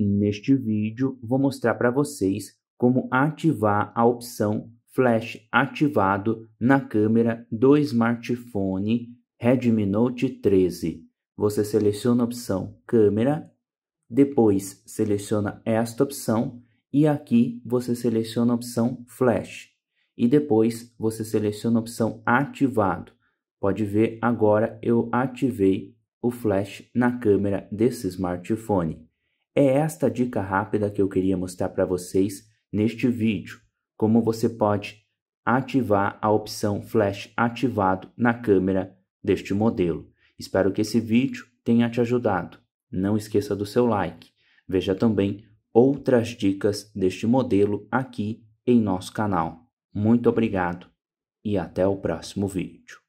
Neste vídeo, vou mostrar para vocês como ativar a opção Flash ativado na câmera do smartphone Redmi Note 13. Você seleciona a opção Câmera, depois seleciona esta opção e aqui você seleciona a opção Flash. E depois você seleciona a opção Ativado. Pode ver agora eu ativei o flash na câmera desse smartphone. É esta dica rápida que eu queria mostrar para vocês neste vídeo, como você pode ativar a opção flash ativado na câmera deste modelo. Espero que esse vídeo tenha te ajudado. Não esqueça do seu like. Veja também outras dicas deste modelo aqui em nosso canal. Muito obrigado e até o próximo vídeo.